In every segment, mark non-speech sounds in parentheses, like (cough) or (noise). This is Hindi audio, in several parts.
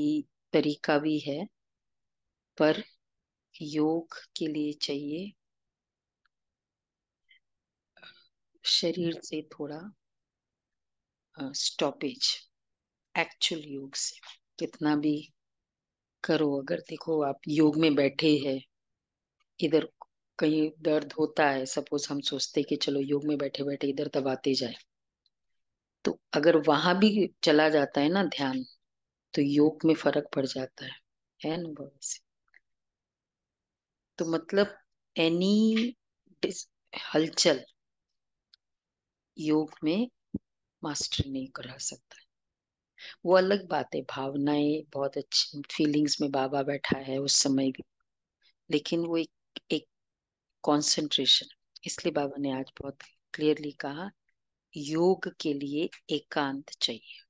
ही तरीका भी है पर योग के लिए चाहिए शरीर से थोड़ा स्टॉपेज एक्चुअल योग से कितना भी करो अगर देखो आप योग में बैठे हैं इधर कहीं दर्द होता है सपोज हम सोचते कि चलो योग में बैठे बैठे इधर दबाते जाए तो अगर वहां भी चला जाता है ना ध्यान तो योग में फर्क पड़ जाता है है ना बहुत तो मतलब एनी हलचल योग में मास्टर नहीं करा सकता वो अलग बात है भावनाएं बहुत अच्छी फीलिंग्स में बाबा बैठा है उस समय भी लेकिन वो एक एक कंसंट्रेशन इसलिए बाबा ने आज बहुत क्लियरली कहा योग के लिए एकांत चाहिए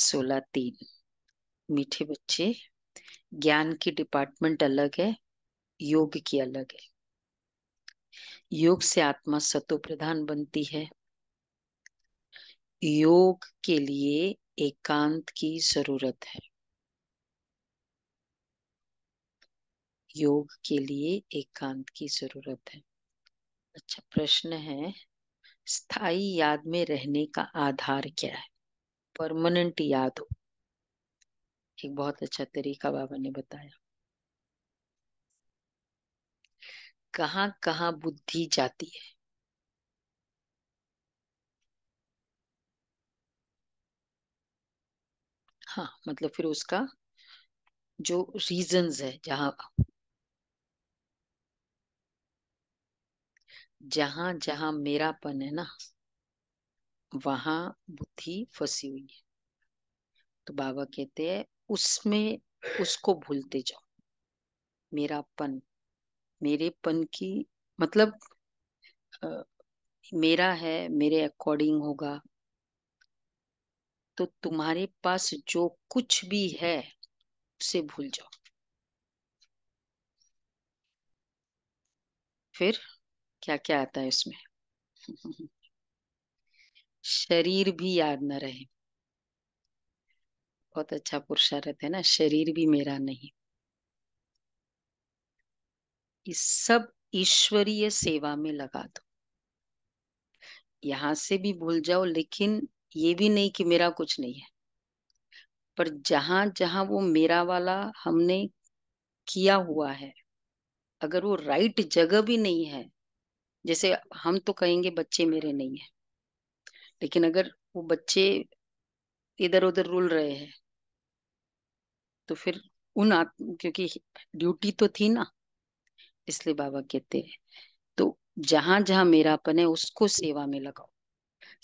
सोलह तीन मीठे बच्चे ज्ञान की डिपार्टमेंट अलग है योग की अलग है योग से आत्मा सतो प्रधान बनती है योग के लिए एकांत की जरूरत है योग के लिए एकांत की जरूरत है अच्छा प्रश्न है स्थायी याद में रहने का आधार क्या है परमानेंट याद हो एक बहुत अच्छा तरीका बाबा ने बताया कहां कहां बुद्धि जाती है हाँ मतलब फिर उसका जो रीजंस है जहां जहां जहां मेरापन है ना वहां बुद्धि फंसी हुई है तो बाबा कहते हैं उसमें उसको भूलते जाओ मेरा मेरे मेरेपन की मतलब आ, मेरा है मेरे अकॉर्डिंग होगा तो तुम्हारे पास जो कुछ भी है उसे भूल जाओ फिर क्या क्या आता है उसमें (laughs) शरीर भी याद न रहे बहुत अच्छा पुरुषार्थ है ना शरीर भी मेरा नहीं इस सब ईश्वरीय सेवा में लगा दो यहां से भी भूल जाओ लेकिन ये भी नहीं कि मेरा कुछ नहीं है पर जहां जहां वो मेरा वाला हमने किया हुआ है अगर वो राइट जगह भी नहीं है जैसे हम तो कहेंगे बच्चे मेरे नहीं है लेकिन अगर वो बच्चे इधर उधर रुल रहे हैं तो फिर उन आत्म क्योंकि ड्यूटी तो थी ना इसलिए बाबा कहते हैं तो जहां जहां मेरापन है उसको सेवा में लगाओ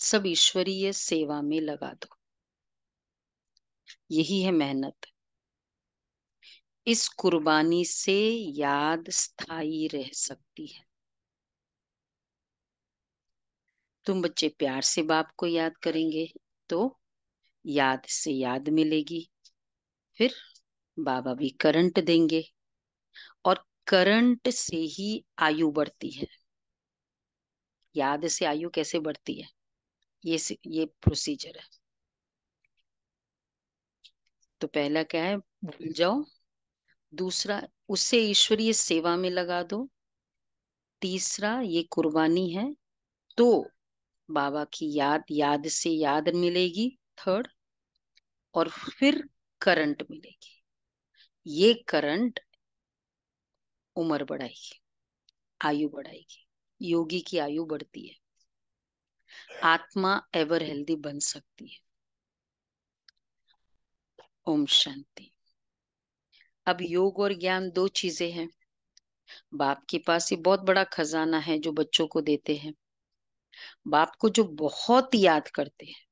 सब ईश्वरीय सेवा में लगा दो यही है मेहनत इस कुर्बानी से याद स्थायी रह सकती है तुम बच्चे प्यार से बाप को याद करेंगे तो याद से याद मिलेगी फिर बाबा भी करंट देंगे और करंट से ही आयु बढ़ती है याद से आयु कैसे बढ़ती है ये ये प्रोसीजर है तो पहला क्या है भूल जाओ दूसरा उसे ईश्वरीय सेवा में लगा दो तीसरा ये कुर्बानी है तो बाबा की याद याद से याद मिलेगी थर्ड और फिर करंट मिलेगी ये करंट उम्र बढ़ाएगी आयु बढ़ाएगी योगी की आयु बढ़ती है आत्मा एवर हेल्दी बन सकती है ओम शांति अब योग और ज्ञान दो चीजें हैं बाप के पास ये बहुत बड़ा खजाना है जो बच्चों को देते हैं बाप को जो बहुत याद करते हैं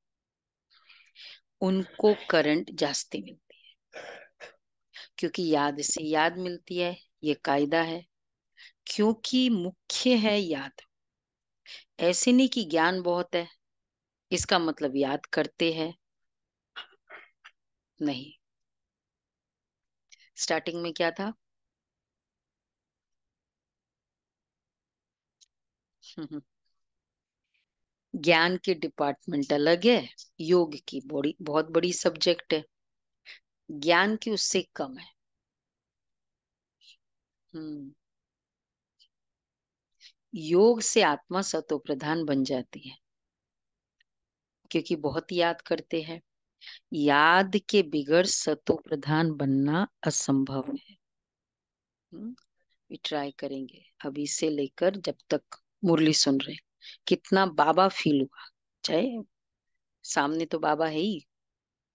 उनको करंट जास्ती मिलती है क्योंकि याद से याद मिलती है ये कायदा है क्योंकि मुख्य है याद ऐसे नहीं कि ज्ञान बहुत है इसका मतलब याद करते हैं नहीं स्टार्टिंग में क्या था हम्म, हम्म। ज्ञान के डिपार्टमेंट अलग है योग की बड़ी बहुत बड़ी सब्जेक्ट है ज्ञान की उससे कम है हम्म योग से आत्मा सतो प्रधान बन जाती है क्योंकि बहुत याद करते हैं याद के बिगड़ सतो प्रधान बनना असंभव है ट्राई हम्म, करेंगे अभी से लेकर जब तक मुरली सुन रहे कितना बाबा फील हुआ चाहे सामने तो बाबा है ही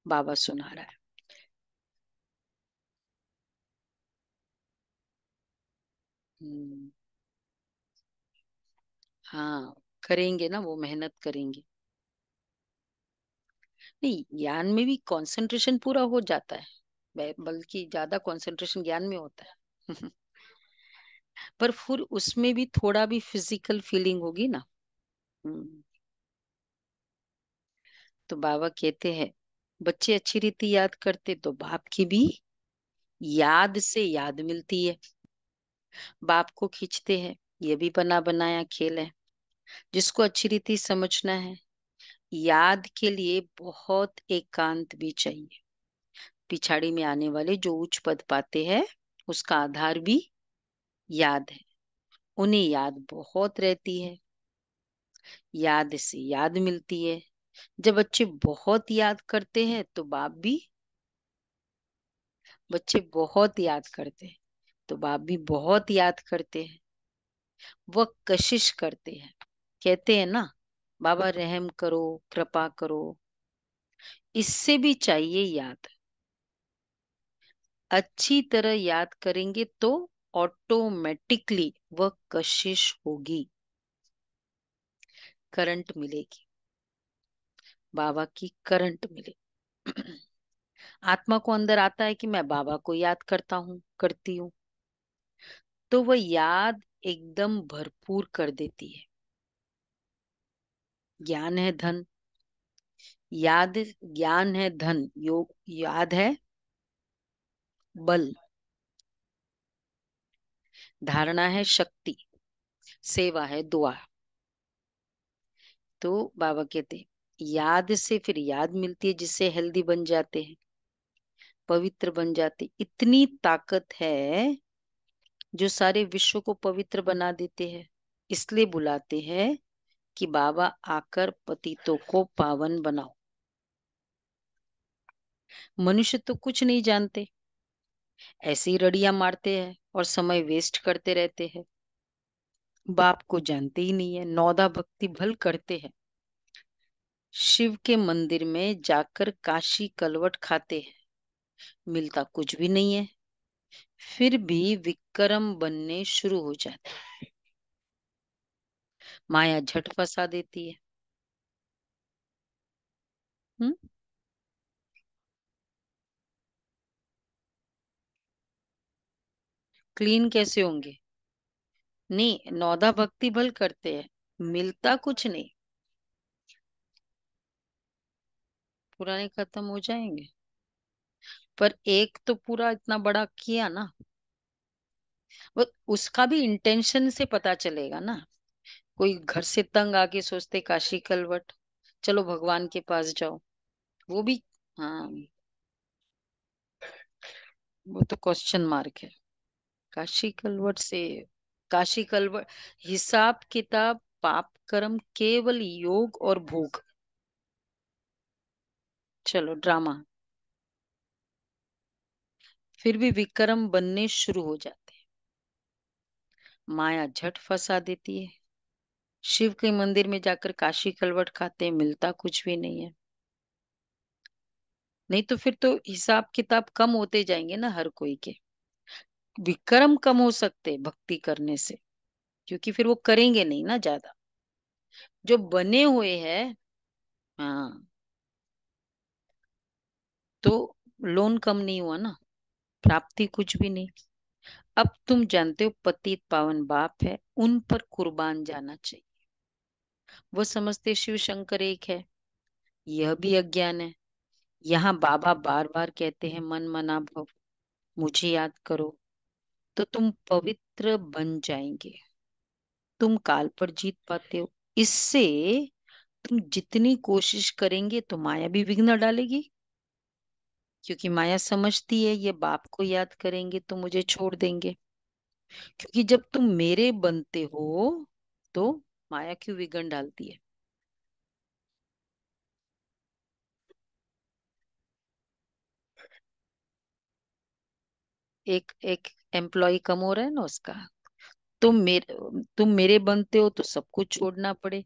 बाबा सुना रहा है हम्म। हाँ करेंगे ना वो मेहनत करेंगे नहीं ज्ञान में भी कंसंट्रेशन पूरा हो जाता है बल्कि ज्यादा कंसंट्रेशन ज्ञान में होता है (laughs) पर फिर उसमें भी थोड़ा भी फिजिकल फीलिंग होगी ना हम्म। तो बाबा कहते हैं बच्चे अच्छी रीति याद करते तो बाप की भी याद से याद मिलती है बाप को खींचते हैं ये भी बना बनाया खेल है जिसको अच्छी रीति समझना है याद के लिए बहुत एकांत भी चाहिए पिछाड़ी में आने वाले जो उच्च पद पाते हैं उसका आधार भी याद है उन्हें याद बहुत रहती है याद से याद मिलती है जब बच्चे बहुत याद करते हैं तो बाप भी बच्चे बहुत याद करते हैं तो बाप भी बहुत याद करते हैं वह कशिश करते हैं कहते हैं ना बाबा रहम करो कृपा करो इससे भी चाहिए याद अच्छी तरह याद करेंगे तो ऑटोमेटिकली वह कशिश होगी करंट मिलेगी बाबा की करंट मिले आत्मा को अंदर आता है कि मैं बाबा को याद करता हूं करती हूं तो वह याद एकदम भरपूर कर देती है ज्ञान है धन याद ज्ञान है धन योग याद है बल धारणा है शक्ति सेवा है दुआ तो बाबा कहते याद से फिर याद मिलती है जिससे हेल्दी बन जाते हैं पवित्र बन जाते इतनी ताकत है जो सारे विश्व को पवित्र बना देते हैं इसलिए बुलाते हैं कि बाबा आकर पतितों को पावन बनाओ मनुष्य तो कुछ नहीं जानते ऐसी रड़िया मारते हैं और समय वेस्ट करते रहते हैं बाप को जानते ही नहीं है नौदा भक्ति भल करते हैं शिव के मंदिर में जाकर काशी कलवट खाते हैं मिलता कुछ भी नहीं है फिर भी विक्रम बनने शुरू हो जाते हैं माया झट फंसा देती है हुँ? हम्म? क्लीन कैसे होंगे नहीं नौदा भक्ति बल करते हैं मिलता कुछ नहीं पुराने खत्म हो जाएंगे पर एक तो पूरा इतना बड़ा किया ना वो उसका भी इंटेंशन से पता चलेगा ना कोई घर से तंग आके सोचते काशी कलवट चलो भगवान के पास जाओ वो भी हाँ वो तो क्वेश्चन मार्क है काशी कलवट से काशी कलव हिसाब किताब पाप कर्म केवल योग और भोग चलो ड्रामा फिर भी विक्रम बनने शुरू हो जाते हैं माया झट फंसा देती है शिव के मंदिर में जाकर काशी कलवट खाते मिलता कुछ भी नहीं है नहीं तो फिर तो हिसाब किताब कम होते जाएंगे ना हर कोई के विक्रम कम हो सकते भक्ति करने से क्योंकि फिर वो करेंगे नहीं ना ज्यादा जो बने हुए हैं हाँ तो लोन कम नहीं हुआ ना प्राप्ति कुछ भी नहीं अब तुम जानते हो पति पावन बाप है उन पर कुर्बान जाना चाहिए वो समझते शिव शंकर एक है यह भी अज्ञान है यहाँ बाबा बार बार कहते हैं मन मना भव मुझे याद करो तो तुम पवित्र बन जाएंगे तुम काल पर जीत पाते हो इससे तुम जितनी कोशिश करेंगे तो माया भी विघ्न डालेगी क्योंकि माया समझती है ये बाप को याद करेंगे तो मुझे छोड़ देंगे क्योंकि जब तुम मेरे बनते हो तो माया क्यों विघ्न डालती है एक एक एम्प्लॉय कम हो रहा है ना उसका तुम मेरे तुम मेरे बनते हो तो सब कुछ छोड़ना पड़े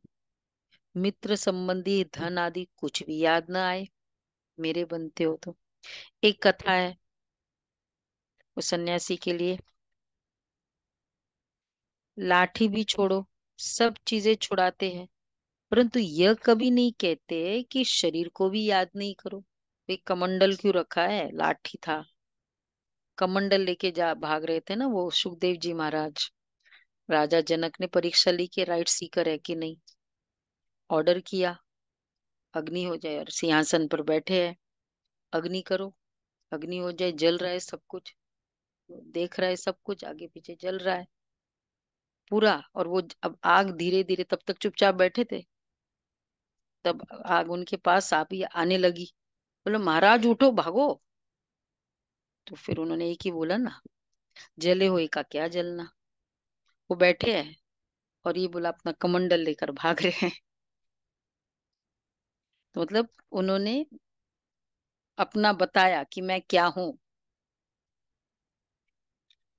मित्र संबंधी धन आदि कुछ भी याद ना आए मेरे बनते हो तो एक कथा है वो सन्यासी के लिए लाठी भी छोड़ो सब चीजें छुड़ाते हैं परंतु यह कभी नहीं कहते कि शरीर को भी याद नहीं करो एक कमंडल क्यों रखा है लाठी था कमंडल लेके जा भाग रहे थे ना वो सुखदेव जी महाराज राजा जनक ने परीक्षा ली कि राइट सीकर है कि नहीं ऑर्डर किया अग्नि हो जाए और सिंहासन पर बैठे है अग्नि करो अग्नि हो जाए जल रहा है सब कुछ देख रहा है सब कुछ आगे पीछे जल रहा है पूरा और वो अब आग धीरे धीरे तब तक चुपचाप बैठे थे तब आग उनके पास आप ही आने लगी बोलो महाराज उठो भागो तो फिर उन्होंने एक ही बोला ना जले हुए का क्या जलना वो बैठे हैं और ये बोला अपना कमंडल लेकर भाग रहे हैं तो मतलब उन्होंने अपना बताया कि मैं क्या हूं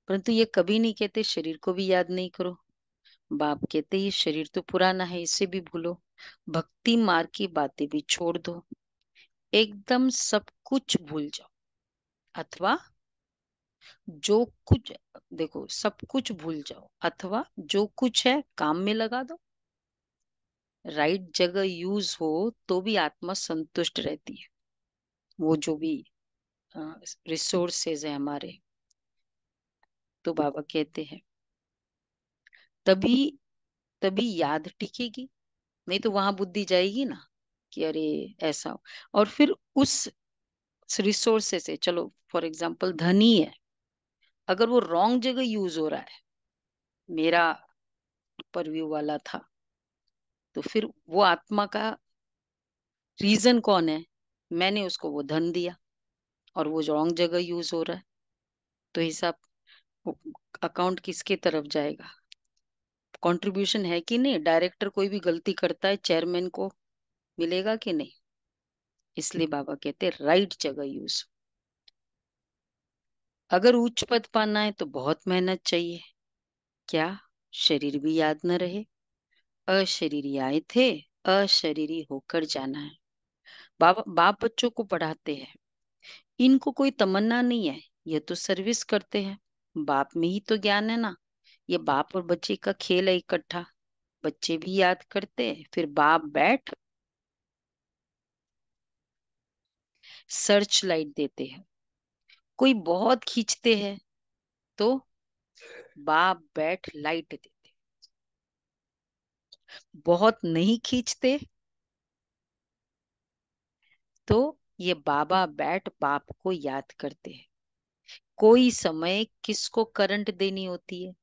परंतु ये कभी नहीं कहते शरीर को भी याद नहीं करो बाप कहते ये शरीर तो पुराना है इसे भी भूलो भक्ति मार्ग की बातें भी छोड़ दो एकदम सब कुछ भूल जाओ अथवा जो कुछ देखो सब कुछ भूल जाओ अथवा जो कुछ है काम में लगा दो राइट जगह यूज हो तो भी आत्मा संतुष्ट रहती है वो जो भी रिसोर्सेज है हमारे तो बाबा कहते हैं तभी तभी याद टिकेगी नहीं तो वहां बुद्धि जाएगी ना कि अरे ऐसा हो और फिर उस रिसोर्सेस है चलो फॉर एग्जाम्पल धनी है अगर वो रॉन्ग जगह यूज हो रहा है मेरा परव्यू वाला था तो फिर वो आत्मा का रीजन कौन है मैंने उसको वो धन दिया और वो रॉन्ग जगह यूज हो रहा है तो हिसाब अकाउंट किसके तरफ जाएगा कंट्रीब्यूशन है कि नहीं डायरेक्टर कोई भी गलती करता है चेयरमैन को मिलेगा कि नहीं इसलिए बाबा कहते हैं राइट जगह यूज अगर उच्च पद पाना है तो बहुत मेहनत चाहिए क्या शरीर भी याद न रहे अशरीरी आए थे अशरीरी होकर जाना है बाबा बाप बच्चों को पढ़ाते हैं इनको कोई तमन्ना नहीं है ये तो सर्विस करते हैं बाप में ही तो ज्ञान है ना ये बाप और बच्चे का खेल है इकट्ठा बच्चे भी याद करते हैं फिर बाप बैठ सर्च लाइट देते हैं कोई बहुत खींचते हैं तो बाप बैठ लाइट देते बहुत नहीं खींचते तो ये बाबा बैठ बाप को याद करते हैं कोई समय किसको करंट देनी होती है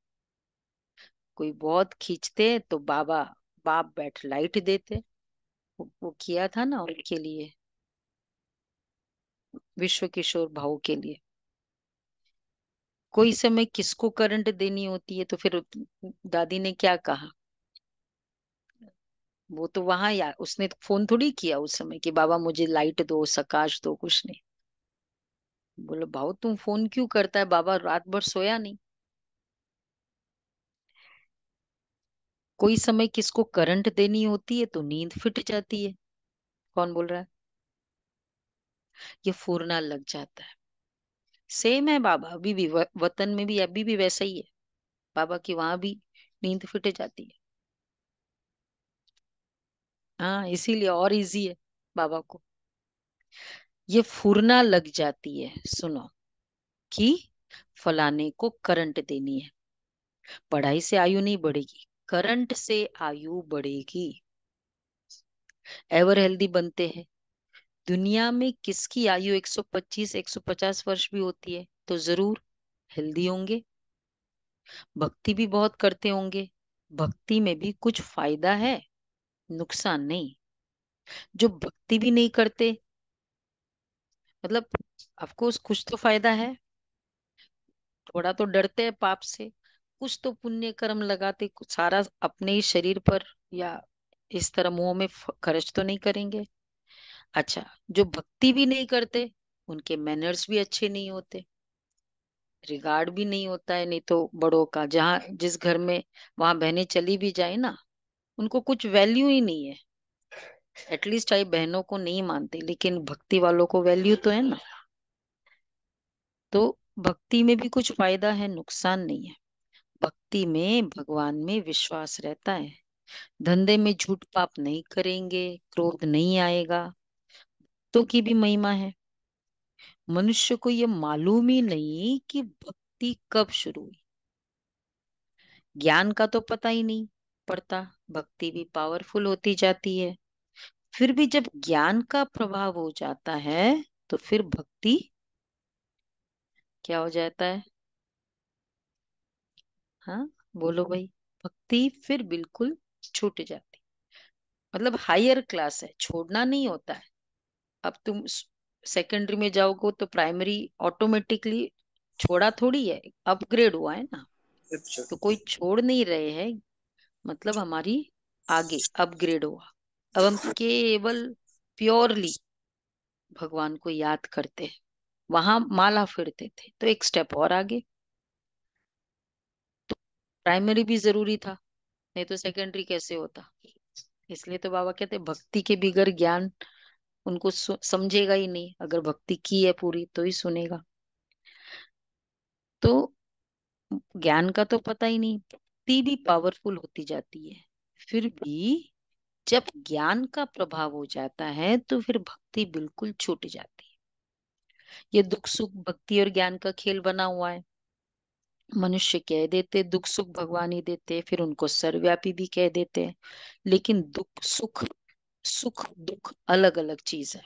कोई बहुत खींचते तो बाबा बाप बैठ लाइट देते वो किया था ना उनके लिए विश्व किशोर भाव के लिए कोई समय किसको करंट देनी होती है तो फिर दादी ने क्या कहा वो तो वहां या उसने फोन थोड़ी किया उस समय कि बाबा मुझे लाइट दो सकाश दो कुछ नहीं बोलो भाव तुम फोन क्यों करता है बाबा रात भर सोया नहीं कोई समय किसको करंट देनी होती है तो नींद फिट जाती है कौन बोल रहा है ये फूरना लग जाता है सेम है बाबा अभी भी वतन में भी अभी भी वैसा ही है बाबा की वहां भी नींद फिट जाती है हाँ इसीलिए और इजी है बाबा को ये फूरना लग जाती है सुनो कि फलाने को करंट देनी है पढ़ाई से आयु नहीं बढ़ेगी करंट से आयु बढ़ेगी एवर हेल्दी बनते हैं दुनिया में किसकी आयु 125 150 वर्ष भी होती है तो जरूर हेल्दी होंगे भक्ति भी बहुत करते होंगे भक्ति में भी कुछ फायदा है नुकसान नहीं जो भक्ति भी नहीं करते मतलब अफकोर्स कुछ तो फायदा है थोड़ा तो डरते हैं पाप से कुछ तो पुण्य कर्म लगाते सारा अपने ही शरीर पर या इस तरह मुंह में खर्च तो नहीं करेंगे अच्छा जो भक्ति भी नहीं करते उनके मैनर्स भी अच्छे नहीं होते रिगार्ड भी नहीं होता है नहीं तो बड़ों का जहां जिस घर में वहां बहनें चली भी जाए ना उनको कुछ वैल्यू ही नहीं है एटलीस्ट आई बहनों को नहीं मानते लेकिन भक्ति वालों को वैल्यू तो है ना तो भक्ति में भी कुछ फायदा है नुकसान नहीं है भक्ति में भगवान में विश्वास रहता है धंधे में झूठ पाप नहीं करेंगे क्रोध नहीं आएगा भक्तों की भी महिमा है मनुष्य को यह मालूम ही नहीं कि भक्ति कब शुरू हुई ज्ञान का तो पता ही नहीं पड़ता भक्ति भी पावरफुल होती जाती है फिर भी जब ज्ञान का प्रभाव हो जाता है तो फिर भक्ति क्या हो जाता है हाँ बोलो भाई भक्ति फिर बिल्कुल छूट जाती मतलब हायर क्लास है छोड़ना नहीं होता है अब तुम सेकेंडरी में जाओगे तो प्राइमरी ऑटोमेटिकली छोड़ा थोड़ी है अपग्रेड हुआ है ना अच्छा। तो कोई छोड़ नहीं रहे हैं मतलब हमारी आगे अपग्रेड हुआ अब हम केवल प्योरली भगवान को याद करते हैं वहां माला फिरते थे तो एक स्टेप और आगे तो प्राइमरी भी जरूरी था नहीं तो सेकेंडरी कैसे होता इसलिए तो बाबा कहते भक्ति के बिगर ज्ञान उनको समझेगा ही नहीं अगर भक्ति की है पूरी तो ही सुनेगा तो ज्ञान का तो पता ही नहीं भक्ति भी पावरफुल होती जाती है फिर भी जब ज्ञान का प्रभाव हो जाता है तो फिर भक्ति बिल्कुल छूट जाती है ये दुख सुख भक्ति और ज्ञान का खेल बना हुआ है मनुष्य कह देते दुख सुख भगवान ही देते फिर उनको सर्वव्यापी भी कह देते लेकिन दुख सुख सुख दुख अलग अलग चीज है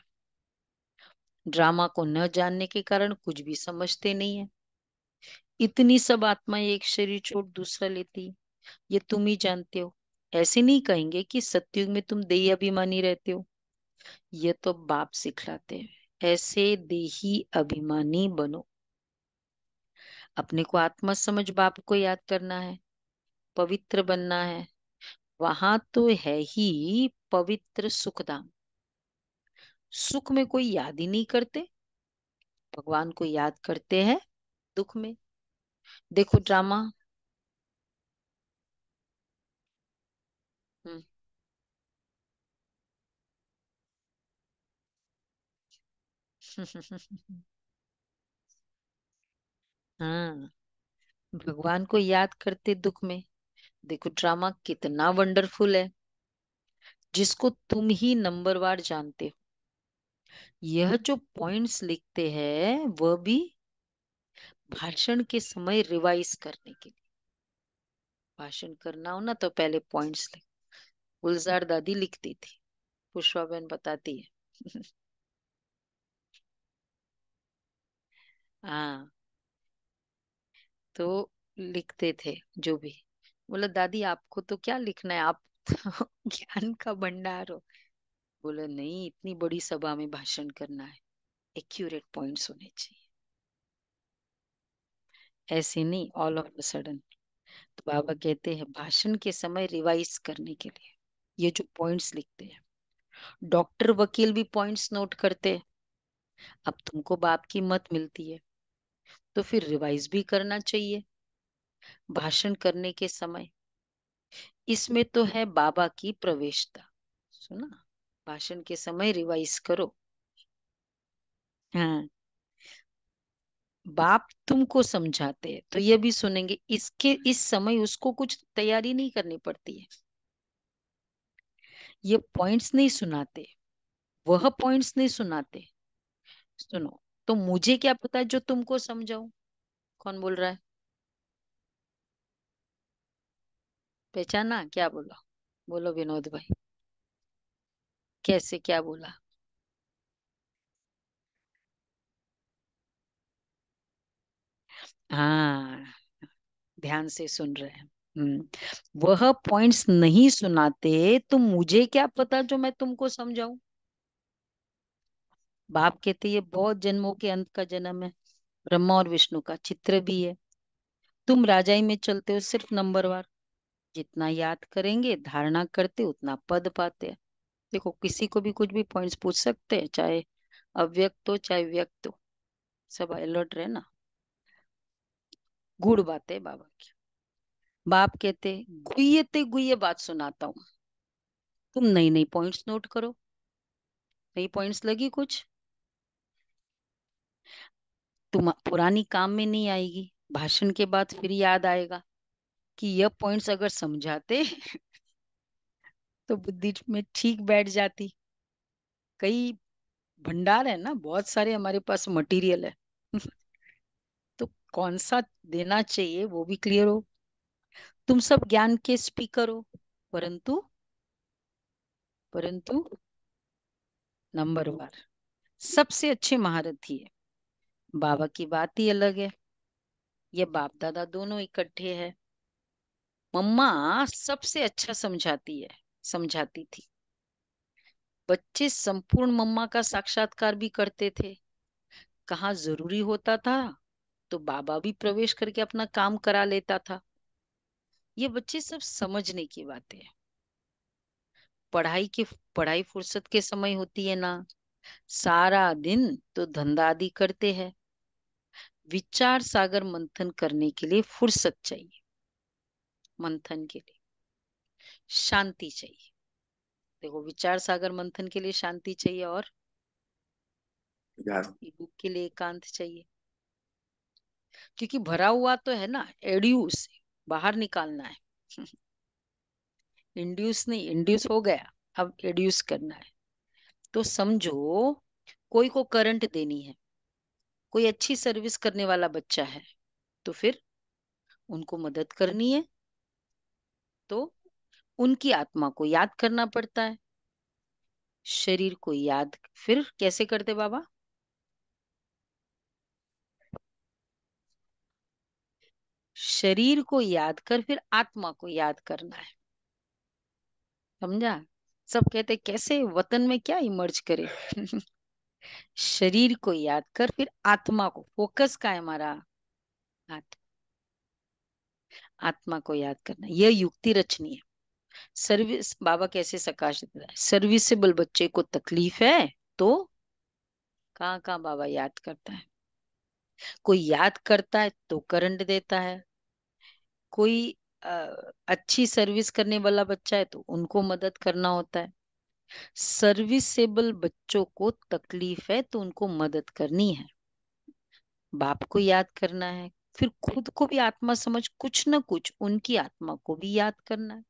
ड्रामा को न जानने के कारण कुछ भी समझते नहीं है इतनी सब आत्मा एक शरीर छोड़ दूसरा लेती ये तुम ही जानते हो ऐसे नहीं कहेंगे कि सत्युग में तुम देही अभिमानी रहते हो ये तो बाप सिखलाते हैं ऐसे देही अभिमानी बनो अपने को आत्मा समझ बाप को याद करना है पवित्र बनना है वहां तो है ही पवित्र सुखधाम सुख में कोई याद ही नहीं करते भगवान को याद करते हैं दुख में देखो ड्रामा हम्म (laughs) हाँ भगवान को याद करते दुख में देखो ड्रामा कितना वंडरफुल है जिसको तुम ही नंबरवार जानते हो यह जो पॉइंट्स लिखते हैं वह भी भाषण के समय रिवाइज करने के लिए भाषण करना हो ना तो पहले पॉइंट्स लिख गुलजार दादी लिखती थी पुष्पा बहन बताती है (laughs) हाँ तो लिखते थे जो भी बोला दादी आपको तो क्या लिखना है आप तो (laughs) ज्ञान का भंडार हो बोला नहीं इतनी बड़ी सभा में भाषण करना है एक्यूरेट पॉइंट्स होने चाहिए ऐसे नहीं ऑल ऑफ अ सडन तो बाबा कहते हैं भाषण के समय रिवाइज करने के लिए ये जो पॉइंट्स लिखते हैं डॉक्टर वकील भी पॉइंट्स नोट करते हैं अब तुमको बाप की मत मिलती है तो फिर रिवाइज भी करना चाहिए भाषण करने के समय इसमें तो है बाबा की प्रवेशता सुना भाषण के समय रिवाइज करो हाँ बाप तुमको समझाते हैं तो ये भी सुनेंगे इसके इस समय उसको कुछ तैयारी नहीं करनी पड़ती है ये पॉइंट्स नहीं सुनाते वह पॉइंट्स नहीं सुनाते सुनो तो मुझे क्या पता जो तुमको समझाऊ कौन बोल रहा है पहचाना क्या बोला बोलो विनोद भाई कैसे क्या बोला हाँ ध्यान से सुन रहे हैं हम्म, वह पॉइंट्स नहीं सुनाते तो मुझे क्या पता जो मैं तुमको समझाऊं बाप कहते ये बहुत जन्मों के अंत का जन्म है ब्रह्मा और विष्णु का चित्र भी है तुम राजाई में चलते हो सिर्फ नंबरवार जितना याद करेंगे धारणा करते उतना पद पाते हैं देखो किसी को भी कुछ भी पॉइंट्स पूछ सकते हैं चाहे अव्यक्त हो चाहे व्यक्त हो सब अलर्ट रहे ना गुड़ बात है बाबा की बाप कहते गुये ते गुये बात सुनाता हूं तुम नई नई पॉइंट्स नोट करो नई पॉइंट्स लगी कुछ तुम पुरानी काम में नहीं आएगी भाषण के बाद फिर याद आएगा कि यह पॉइंट्स अगर समझाते तो बुद्धि में ठीक बैठ जाती कई भंडार है ना बहुत सारे हमारे पास मटेरियल है तो कौन सा देना चाहिए वो भी क्लियर हो तुम सब ज्ञान के स्पीकर हो परंतु परंतु नंबर वन सबसे अच्छे महारथी है बाबा की बात ही अलग है यह बाप दादा दोनों इकट्ठे हैं मम्मा सबसे अच्छा समझाती है समझाती थी बच्चे संपूर्ण मम्मा का साक्षात्कार भी करते थे कहा जरूरी होता था तो बाबा भी प्रवेश करके अपना काम करा लेता था ये बच्चे सब समझने की बातें हैं पढ़ाई के पढ़ाई फुर्सत के समय होती है ना सारा दिन तो धंधा आदि करते हैं विचार सागर मंथन करने के लिए फुर्सत चाहिए मंथन के लिए शांति चाहिए देखो विचार सागर मंथन के लिए शांति चाहिए और योग के लिए एकांत चाहिए क्योंकि भरा हुआ तो है ना एड्यूस बाहर निकालना है इंड्यूस नहीं इंड्यूस हो गया अब एड्यूस करना है तो समझो कोई को करंट देनी है कोई अच्छी सर्विस करने वाला बच्चा है तो फिर उनको मदद करनी है तो उनकी आत्मा को याद करना पड़ता है शरीर को याद फिर कैसे करते बाबा शरीर को याद कर फिर आत्मा को याद करना है समझा सब कहते कैसे वतन में क्या इमर्ज करे (laughs) शरीर को याद कर फिर आत्मा को फोकस का है हमारा आत्मा आत्मा को याद करना यह युक्ति रचनी है सर्विस बाबा कैसे सकाश सर्विसेबल बच्चे को तकलीफ है तो कहाँ कहाँ बाबा याद करता है कोई याद करता है तो करंट देता है कोई आ, अच्छी सर्विस करने वाला बच्चा है तो उनको मदद करना होता है सर्विसेबल बच्चों को तकलीफ है तो उनको मदद करनी है बाप को याद करना है फिर खुद को भी आत्मा समझ कुछ ना कुछ उनकी आत्मा को भी याद करना है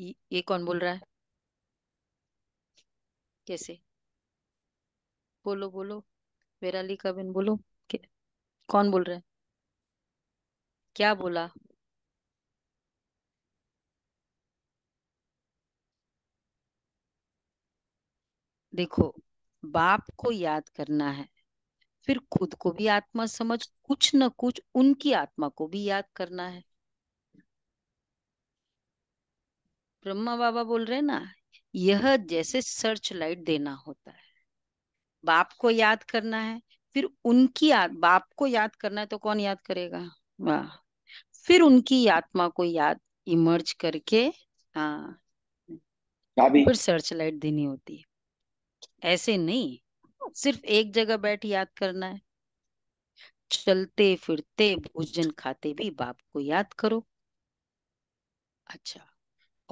ये, कौन बोल रहा है कैसे बोलो बोलो मेरा लिखा बिन बोलो कौन बोल रहा है क्या बोला देखो बाप को याद करना है फिर खुद को भी आत्मा समझ कुछ न कुछ उनकी आत्मा को भी याद करना है ब्रह्मा बाबा बोल रहे ना यह जैसे सर्च लाइट देना होता है बाप को याद करना है फिर उनकी याद बाप को याद करना है तो कौन याद करेगा वाह फिर उनकी आत्मा को याद इमर्ज करके हाँ फिर सर्च लाइट देनी होती है ऐसे नहीं सिर्फ एक जगह बैठ याद करना है चलते फिरते भोजन खाते भी बाप को याद करो अच्छा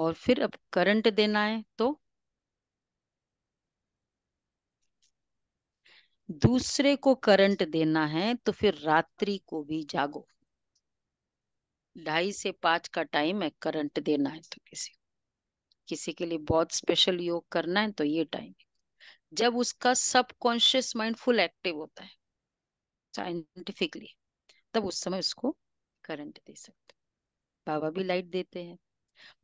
और फिर अब करंट देना है तो दूसरे को करंट देना है तो फिर रात्रि को भी जागो ढाई से पांच का टाइम है करंट देना है तो किसी किसी के लिए बहुत स्पेशल योग करना है तो ये टाइम है जब उसका सबकॉन्शियस माइंड फुल एक्टिव होता है साइंटिफिकली तब उस समय उसको करंट दे सकते बाबा भी लाइट देते हैं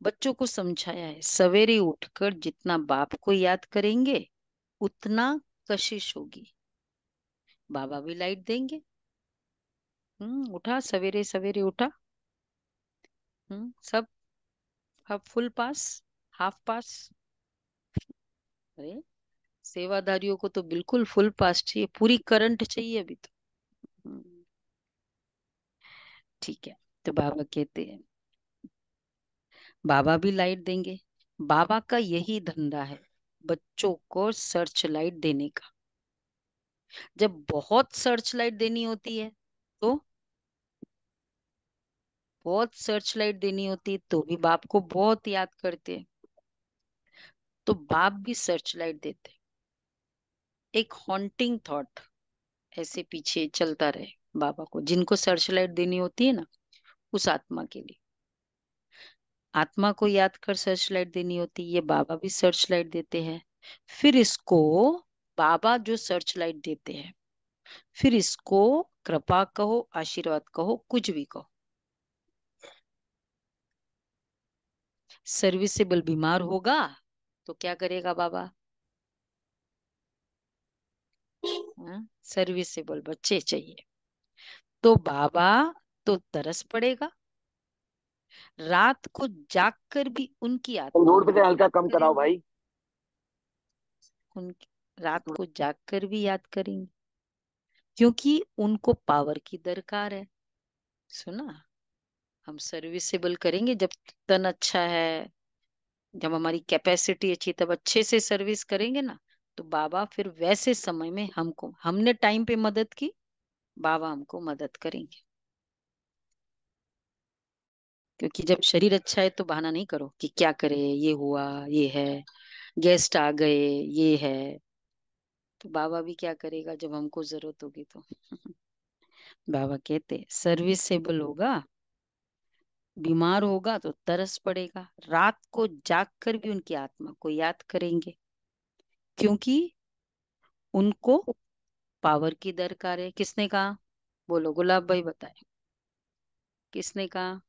बच्चों को समझाया है सवेरे उठकर जितना बाप को याद करेंगे उतना कशिश होगी बाबा भी लाइट देंगे हम्म उठा सवेरे सवेरे उठा हम्म सब फुल पास हाफ पास अरे सेवादारियों को तो बिल्कुल फुल पास चाहिए पूरी करंट चाहिए अभी तो हम्म। ठीक है तो बाबा कहते हैं बाबा भी लाइट देंगे बाबा का यही धंधा है बच्चों को सर्च लाइट देने का जब बहुत सर्च लाइट देनी होती है तो बहुत सर्च लाइट देनी होती है तो भी बाप को बहुत याद करते हैं तो बाप भी सर्च लाइट देते एक हॉन्टिंग थॉट ऐसे पीछे चलता रहे बाबा को जिनको सर्च लाइट देनी होती है ना उस आत्मा के लिए आत्मा को याद कर सर्च लाइट देनी होती है बाबा भी सर्च लाइट देते हैं फिर इसको बाबा जो सर्च लाइट देते हैं फिर इसको कृपा कहो आशीर्वाद कहो कुछ भी कहो सर्विसेबल बीमार होगा तो क्या करेगा बाबा सर्विसेबल बच्चे चाहिए तो बाबा तो तरस पड़ेगा रात को जाग कर भी उनकी आत्मा हल्का कम कराओ भाई रात को जाग कर भी याद करेंगे क्योंकि उनको पावर की दरकार है सुना हम सर्विसेबल करेंगे जब तन अच्छा है जब हमारी कैपेसिटी अच्छी तब अच्छे से सर्विस करेंगे ना तो बाबा फिर वैसे समय में हमको हमने टाइम पे मदद की बाबा हमको मदद करेंगे क्योंकि जब शरीर अच्छा है तो बहाना नहीं करो कि क्या करे ये हुआ ये है गेस्ट आ गए ये है तो बाबा भी क्या करेगा जब हमको जरूरत होगी तो (laughs) बाबा कहते सर्विसेबल होगा बीमार होगा तो तरस पड़ेगा रात को जाग कर भी उनकी आत्मा को याद करेंगे क्योंकि उनको पावर की दरकार है किसने कहा बोलो गुलाब भाई बताए किसने कहा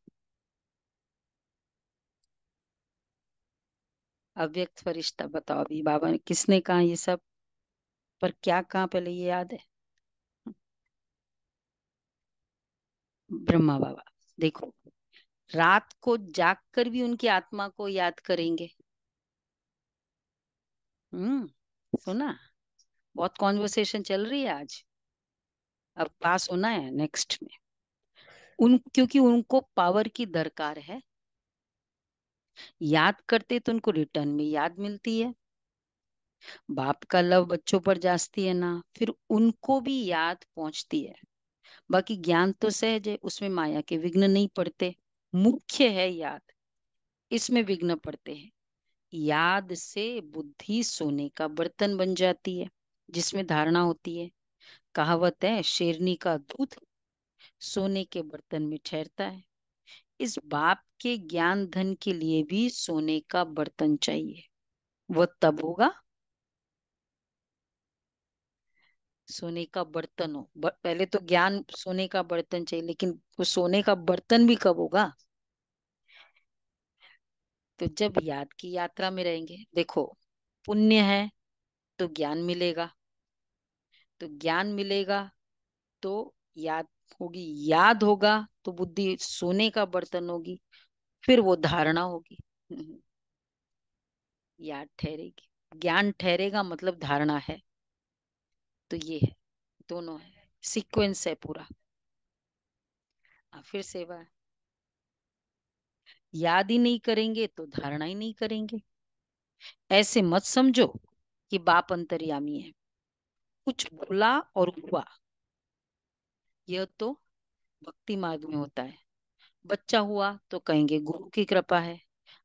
अव्यक्त फरिश्ता बताओ अभी बाबा ने किसने कहा ये सब पर क्या कहा पहले ये याद है ब्रह्मा बाबा देखो रात को जाग कर भी उनकी आत्मा को याद करेंगे हम्म सुना बहुत कॉन्वर्सेशन चल रही है आज अब पास होना है नेक्स्ट में उन क्योंकि उनको पावर की दरकार है याद करते तो उनको रिटर्न में याद मिलती है बाप का लव बच्चों पर जाती है ना फिर उनको भी याद पहुंचती है बाकी ज्ञान तो सहज है उसमें माया के विघ्न नहीं पड़ते मुख्य है याद इसमें विघ्न पड़ते हैं याद से बुद्धि सोने का बर्तन बन जाती है जिसमें धारणा होती है कहावत है शेरनी का दूध सोने के बर्तन में ठहरता है इस बाप के ज्ञान धन के लिए भी सोने का बर्तन चाहिए वह तब होगा सोने का बर्तन हो पहले तो ज्ञान सोने का बर्तन चाहिए लेकिन वो सोने का बर्तन भी कब होगा तो जब याद की यात्रा में रहेंगे देखो पुण्य है तो ज्ञान मिलेगा तो ज्ञान मिलेगा तो याद होगी याद होगा तो बुद्धि सोने का बर्तन होगी फिर वो धारणा होगी हम्म। याद ठहरेगी ज्ञान ठहरेगा मतलब धारणा है तो ये है दोनों है सीक्वेंस है पूरा फिर सेवा है याद ही नहीं करेंगे तो धारणा ही नहीं करेंगे ऐसे मत समझो कि बाप अंतर्यामी है कुछ भूला और हुआ यह तो भक्ति मार्ग में होता है बच्चा हुआ तो कहेंगे गुरु की कृपा है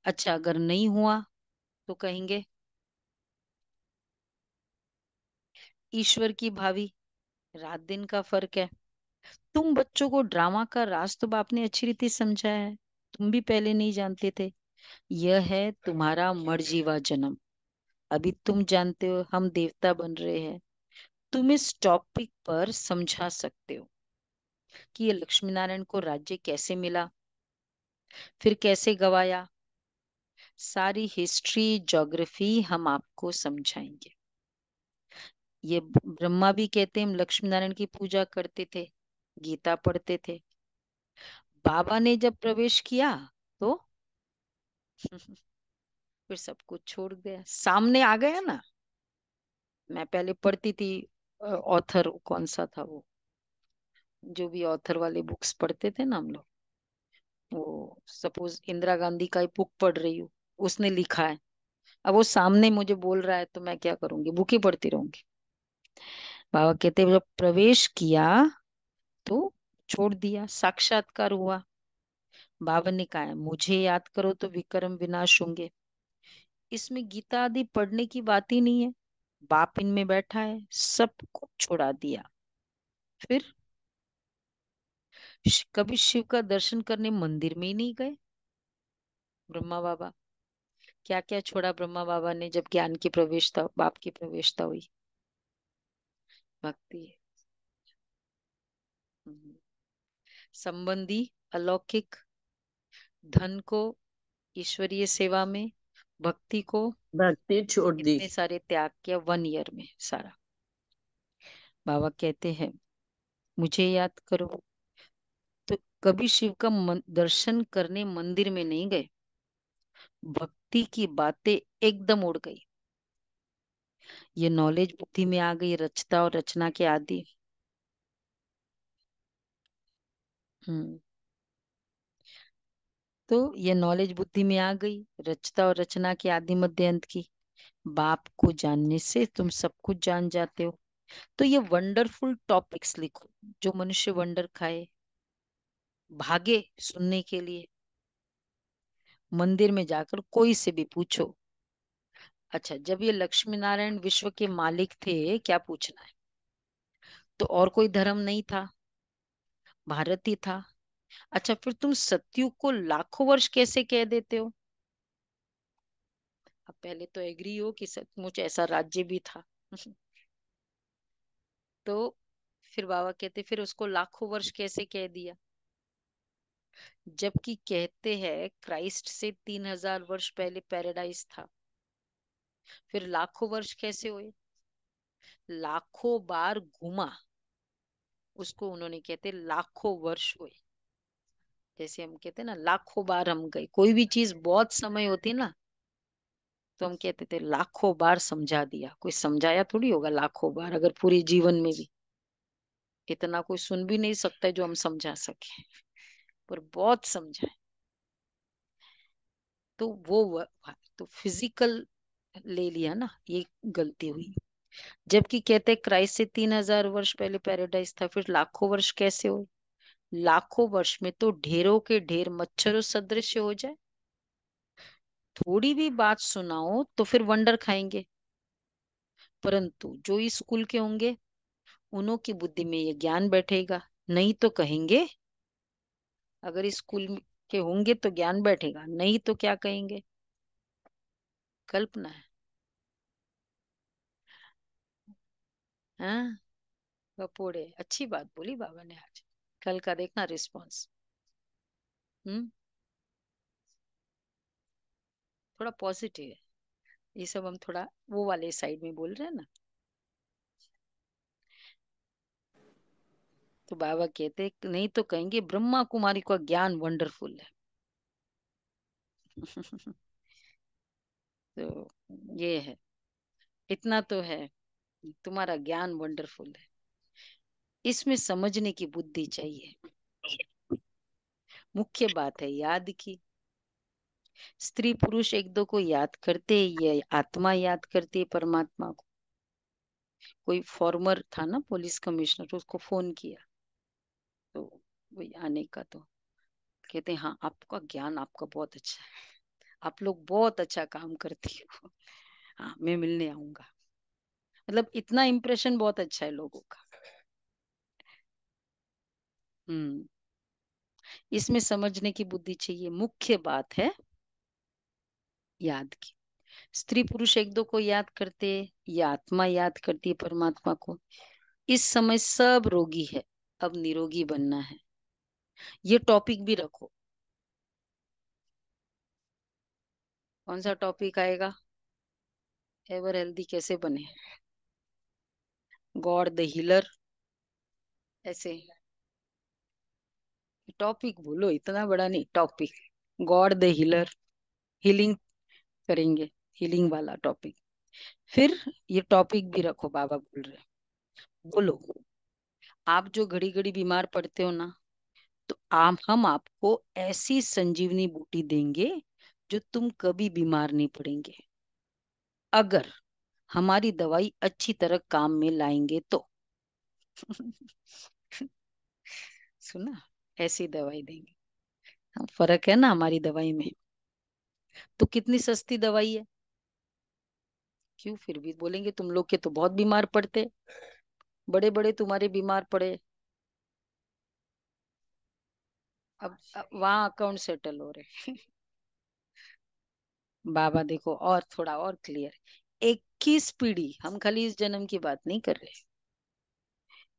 अच्छा अगर नहीं हुआ तो कहेंगे ईश्वर की भावी रात दिन का फर्क है तुम बच्चों को ड्रामा का राज तो बाप ने अच्छी रीति समझाया है तुम भी पहले नहीं जानते थे यह है तुम्हारा मर्जीवा जन्म अभी तुम जानते हो हम देवता बन रहे हैं तुम इस टॉपिक पर समझा सकते हो कि ये लक्ष्मी नारायण को राज्य कैसे मिला फिर कैसे गवाया सारी हिस्ट्री ज्योग्राफी हम आपको समझाएंगे ये ब्रह्मा भी कहते हैं लक्ष्मी नारायण की पूजा करते थे गीता पढ़ते थे बाबा ने जब प्रवेश किया तो (laughs) फिर सब कुछ छोड़ गया सामने आ गया ना मैं पहले पढ़ती थी ऑथर कौन सा था वो जो भी ऑथर वाले बुक्स पढ़ते थे ना हम लोग वो सपोज इंदिरा गांधी का ही बुक पढ़ रही हूँ उसने लिखा है अब वो सामने मुझे बोल रहा है तो मैं क्या करूंगी बुक ही पढ़ती रहूंगी बाबा कहते जब प्रवेश किया तो छोड़ दिया साक्षात्कार हुआ बाबा ने कहा मुझे याद करो तो विक्रम विनाश होंगे इसमें गीता आदि पढ़ने की बात ही नहीं है बाप इनमें बैठा है सब कुछ छोड़ा दिया फिर कभी शिव का दर्शन करने मंदिर में ही नहीं गए ब्रह्मा बाबा क्या क्या छोड़ा ब्रह्मा बाबा ने जब ज्ञान की प्रवेशता बाप की प्रवेशता हुई भक्ति है हम्म। संबंधी अलौकिक धन को ईश्वरीय सेवा में भक्ति को भक्ति छोड़ दी सारे त्याग किया वन ईयर में सारा बाबा कहते हैं मुझे याद करो तो कभी शिव का दर्शन करने मंदिर में नहीं गए भक्ति की बातें एकदम उड़ गई ये नॉलेज बुद्धि में आ गई रचता और रचना के आदि हम्म। तो ये नॉलेज बुद्धि में आ गई रचता और रचना के आदि मध्य अंत की बाप को जानने से तुम सब कुछ जान जाते हो तो ये वंडरफुल टॉपिक्स लिखो जो मनुष्य वंडर खाए भागे सुनने के लिए मंदिर में जाकर कोई से भी पूछो अच्छा जब ये लक्ष्मी नारायण विश्व के मालिक थे क्या पूछना है तो और कोई धर्म नहीं था भारत ही था अच्छा फिर तुम सत्यु को लाखों वर्ष कैसे कह देते हो अब पहले तो एग्री हो कि सचमुच ऐसा राज्य भी था (laughs) तो फिर बाबा कहते फिर उसको लाखों वर्ष कैसे कह दिया जबकि कहते हैं क्राइस्ट से तीन हजार वर्ष पहले पैराडाइज था फिर लाखों वर्ष कैसे हुए लाखों बार घुमा उसको उन्होंने कहते लाखों वर्ष हुए जैसे हम कहते ना लाखों बार हम गए कोई भी चीज बहुत समय होती ना तो हम कहते थे लाखों बार समझा दिया कोई समझाया थोड़ी होगा लाखों बार अगर पूरे जीवन में भी इतना कोई सुन भी नहीं सकता जो हम समझा सके पर बहुत समझाए तो वो तो फिजिकल ले लिया ना ये गलती हुई जबकि कहते क्राइस्ट से तीन हजार वर्ष पहले पैराडाइज था फिर लाखों वर्ष कैसे हो लाखों वर्ष में तो ढेरों के ढेर मच्छरों सदृश हो जाए थोड़ी भी बात सुनाओ तो फिर वंडर खाएंगे परंतु जो इस स्कूल के होंगे उन्हों की बुद्धि में ये ज्ञान बैठेगा नहीं तो कहेंगे अगर इस स्कूल के होंगे तो ज्ञान बैठेगा नहीं तो क्या कहेंगे कल्पना है हाँ अच्छी बात बोली बाबा ने आज कल का देखना रिस्पॉन्स हम्म थोड़ा पॉजिटिव है ये सब हम थोड़ा वो वाले साइड में बोल रहे हैं ना तो बाबा कहते नहीं तो कहेंगे ब्रह्मा कुमारी का ज्ञान वंडरफुल है (laughs) तो ये है इतना तो है तुम्हारा ज्ञान वंडरफुल है इसमें समझने की बुद्धि चाहिए मुख्य बात है याद की स्त्री पुरुष एक दो को याद करते ये आत्मा याद करती है परमात्मा को कोई फॉर्मर था ना पुलिस कमिश्नर तो उसको फोन किया तो वही आने का तो कहते हाँ आपका ज्ञान आपका बहुत अच्छा है आप लोग बहुत अच्छा काम करती हो हाँ मैं मिलने आऊंगा मतलब इतना इम्प्रेशन बहुत अच्छा है लोगों का हम्म इसमें समझने की बुद्धि चाहिए मुख्य बात है याद की स्त्री पुरुष एक दो को याद करते या आत्मा याद करती है परमात्मा को इस समय सब रोगी है अब निरोगी बनना है ये टॉपिक भी रखो कौन सा टॉपिक आएगा एवर हेल्दी कैसे बने गॉड द हीलर ऐसे टॉपिक बोलो इतना बड़ा नहीं topic God the healer healing करेंगे हीलिंग वाला टॉपिक फिर ये टॉपिक भी रखो बाबा बोल रहे बोलो आप जो घड़ी घड़ी बीमार पड़ते हो ना तो आप हम आपको ऐसी संजीवनी बूटी देंगे जो तुम कभी बीमार नहीं पड़ेंगे अगर हमारी दवाई अच्छी तरह काम में लाएंगे तो सुना ऐसी दवाई देंगे हाँ, फर्क है ना हमारी दवाई में तो कितनी सस्ती दवाई है क्यों फिर भी बोलेंगे तुम लोग के तो बहुत बीमार पड़ते बड़े बड़े तुम्हारे बीमार पड़े अब, अब वहां अकाउंट सेटल हो रहे बाबा देखो और थोड़ा और क्लियर एक 21 पीढ़ी हम खाली इस जन्म की बात नहीं कर रहे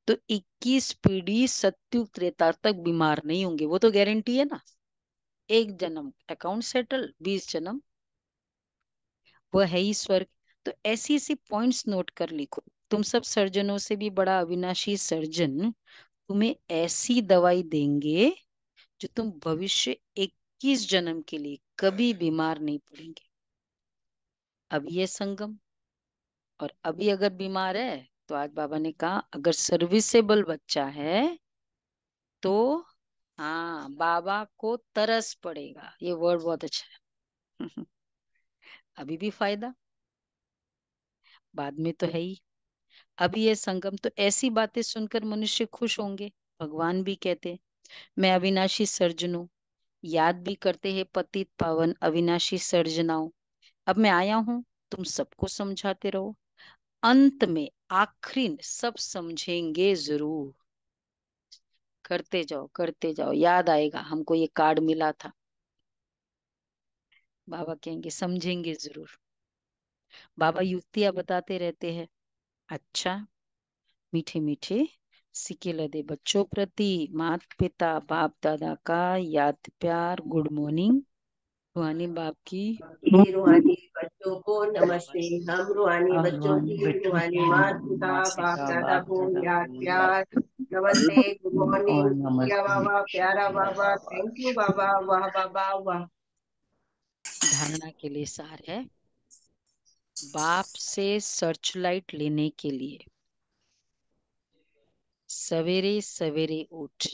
तो 21 पीढ़ी सत्युग त्रेता तक बीमार नहीं होंगे वो तो गारंटी है ना एक जन्म अकाउंट सेटल बीस जन्म वह है ही स्वर्ग तो ऐसी ऐसी पॉइंट्स नोट कर लिखो तुम सब सर्जनों से भी बड़ा अविनाशी सर्जन तुम्हें ऐसी दवाई देंगे जो तुम भविष्य 21 जन्म के लिए कभी बीमार नहीं पड़ेंगे अब ये संगम और अभी अगर बीमार है तो आज बाबा ने कहा अगर सर्विसेबल बच्चा है तो हाँ बाबा को तरस पड़ेगा ये वर्ड बहुत अच्छा है (laughs) अभी भी फायदा बाद में तो है ही अभी ये संगम तो ऐसी बातें सुनकर मनुष्य खुश होंगे भगवान भी कहते मैं अविनाशी सर्जन हूँ याद भी करते हैं पतित पावन अविनाशी सर्जनाओं अब मैं आया हूँ तुम सबको समझाते रहो अंत में आखिरी सब समझेंगे जरूर करते जाओ करते जाओ याद आएगा हमको ये कार्ड मिला था बाबा कहेंगे समझेंगे जरूर बाबा युक्तियां बताते रहते हैं अच्छा मीठे मीठे सिक्के लदे बच्चों प्रति मात पिता बाप दादा का याद प्यार गुड मॉर्निंग रूहानी बाप की रूहानी बच्चों को नमस्ते हम रूहानी बच्चों की रूहानी मात पिता बाप दादा को प्यार प्यार नमस्ते गुड मॉर्निंग या बाबा प्यारा बाबा थैंक यू बाबा वाह बाबा वाह धारणा के लिए सार है बाप से सर्च लाइट लेने के लिए सवेरे सवेरे उठ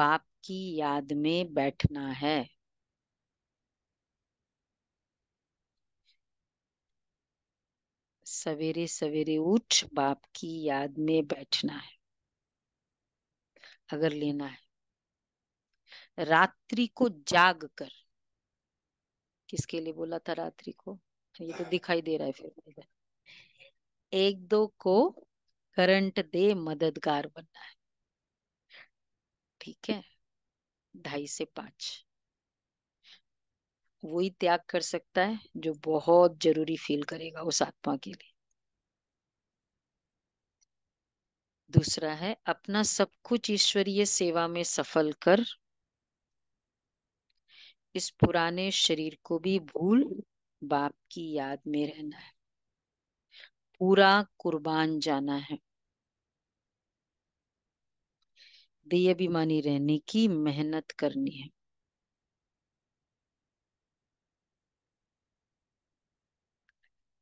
बाप की याद में बैठना है सवेरे सवेरे उठ बाप की याद में बैठना है अगर लेना है रात्रि को जाग कर किसके लिए बोला था रात्रि को ये तो दिखाई दे रहा है फिर एक दो को करंट दे मददगार बनना है ठीक है ढाई से पांच वही त्याग कर सकता है जो बहुत जरूरी फील करेगा उस आत्मा के लिए दूसरा है अपना सब कुछ ईश्वरीय सेवा में सफल कर इस पुराने शरीर को भी भूल बाप की याद में रहना है पूरा कुर्बान जाना है बेअभिमानी रहने की मेहनत करनी है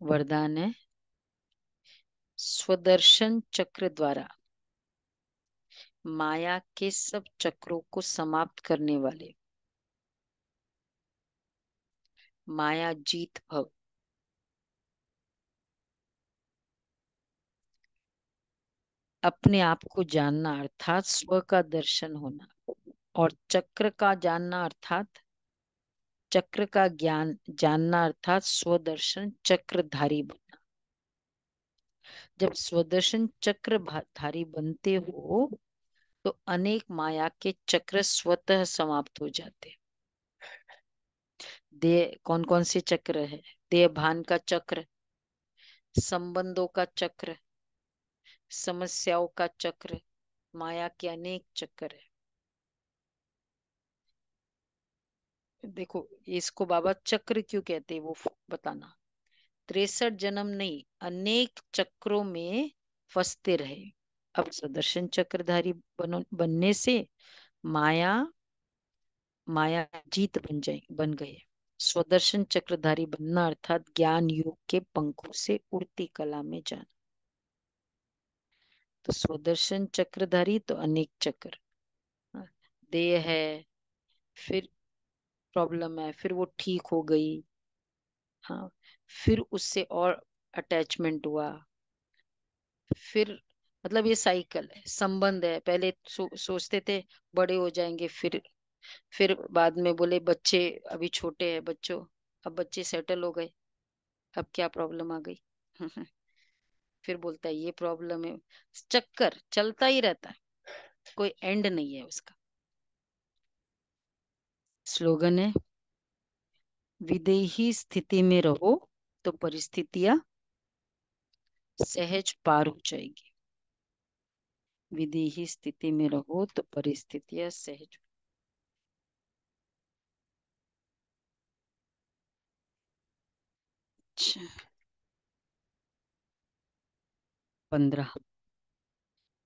वरदान है स्वदर्शन चक्र द्वारा माया के सब चक्रों को समाप्त करने वाले माया जीत भव अपने आप को जानना अर्थात स्व का दर्शन होना और चक्र का जानना अर्थात चक्र का ज्ञान जानना अर्थात स्वदर्शन चक्रधारी बनना जब स्वदर्शन चक्रधारी बनते हो तो अनेक माया के चक्र स्वतः समाप्त हो जाते देह कौन कौन से चक्र है देह भान का चक्र संबंधों का चक्र समस्याओं का चक्र माया के अनेक चक्र है देखो इसको बाबा चक्र क्यों कहते हैं वो बताना तिरसठ जन्म नहीं अनेक चक्रों में फंसते रहे अब सदर्शन चक्रधारी बन, बनने से माया माया जीत बन जाए बन गए स्वदर्शन चक्रधारी बनना अर्थात ज्ञान योग के पंखों से उड़ती कला में जाना तो स्वदर्शन चक्रधारी तो अनेक चक्र हाँ, देह है फिर प्रॉब्लम है फिर वो ठीक हो गई हाँ फिर उससे और अटैचमेंट हुआ फिर मतलब ये साइकिल है संबंध है पहले सो, सोचते थे बड़े हो जाएंगे फिर फिर बाद में बोले बच्चे अभी छोटे हैं बच्चों अब बच्चे सेटल हो गए अब क्या प्रॉब्लम आ गई (laughs) फिर बोलता है ये प्रॉब्लम है चक्कर चलता ही रहता है कोई एंड नहीं है उसका स्लोगन है विदेही स्थिति में रहो तो परिस्थितियां सहज पार हो जाएगी विदेही स्थिति में रहो तो परिस्थितियां सहज अच्छा। पंद्रह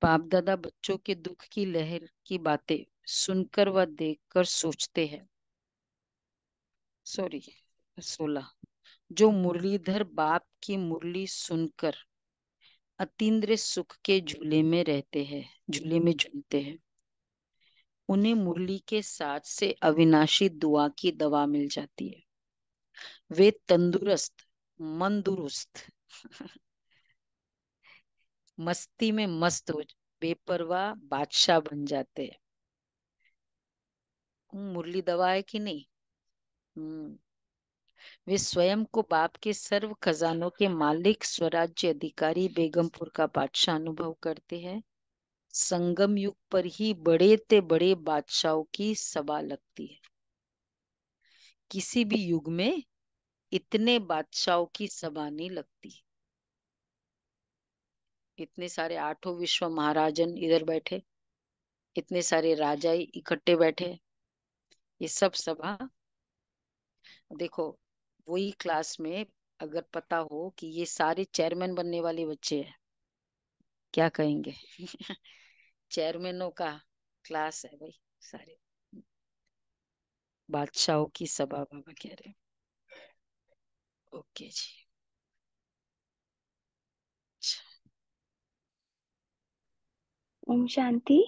बाप दादा बच्चों के दुख की लहर की बातें सुनकर व देखकर सोचते हैं सॉरी सोलह जो मुरलीधर बाप की मुरली सुनकर अतीन्द्र सुख के झूले में रहते हैं झूले में झूलते हैं उन्हें मुरली के साथ से अविनाशी दुआ की दवा मिल जाती है वे तंदुरुस्त मन दुरुस्त मस्ती में मस्त हो बेपरवाह बादशाह बन जाते हैं मुरली दवा है कि नहीं हम्म। वे स्वयं को बाप के सर्व खजानों के मालिक स्वराज्य अधिकारी बेगमपुर का बादशाह अनुभव करते हैं संगम युग पर ही बड़े ते बड़े बादशाहों की सभा लगती है किसी भी युग में इतने बादशाहों की सभा नहीं लगती इतने सारे आठों विश्व महाराजन इधर बैठे इतने सारे राजा इकट्ठे बैठे ये सब सभा देखो वही क्लास में अगर पता हो कि ये सारे चेयरमैन बनने वाले बच्चे हैं क्या कहेंगे चेयरमैनों (laughs) का क्लास है भाई सारे बादशाहों की सभा बाबा कह रहे ओके जी अच्छा। ओम शांति